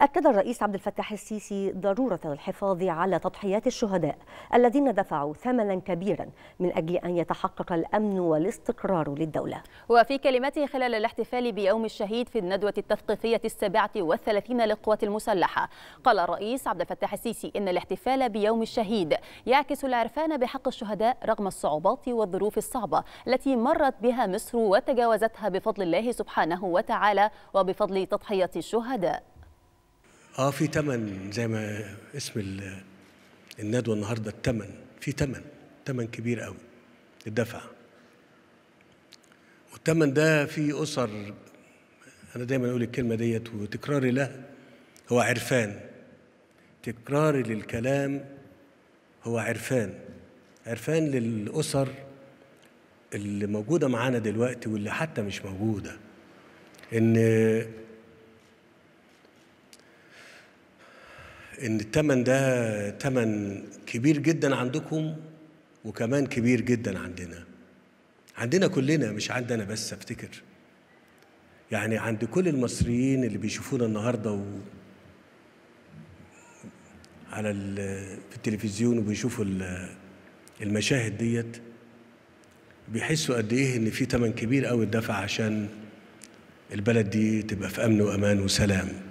أكد الرئيس عبد الفتاح السيسي ضرورة الحفاظ على تضحيات الشهداء الذين دفعوا ثمنا كبيرا من أجل أن يتحقق الأمن والاستقرار للدولة وفي كلمته خلال الاحتفال بيوم الشهيد في الندوة التثقيفية السابعة والثلاثين للقوات المسلحة قال الرئيس عبد الفتاح السيسي إن الاحتفال بيوم الشهيد يعكس العرفان بحق الشهداء رغم الصعوبات والظروف الصعبة التي مرت بها مصر وتجاوزتها بفضل الله سبحانه وتعالى وبفضل تضحية الشهداء اه في تمن زي ما اسم الندوه النهارده التمن في تمن تمن كبير قوي الدفع والتمن ده في اسر انا دايما اقول الكلمه ديت وتكراري له هو عرفان تكراري للكلام هو عرفان عرفان للاسر اللي موجوده معانا دلوقتي واللي حتى مش موجوده ان ان الثمن ده ثمن كبير جدا عندكم وكمان كبير جدا عندنا عندنا كلنا مش عندي انا بس افتكر يعني عند كل المصريين اللي بيشوفونا النهارده و... على ال... في التلفزيون وبيشوفوا ال... المشاهد ديت بيحسوا قد ايه ان في ثمن كبير قوي اتدفع عشان البلد دي تبقى في امن وامان وسلام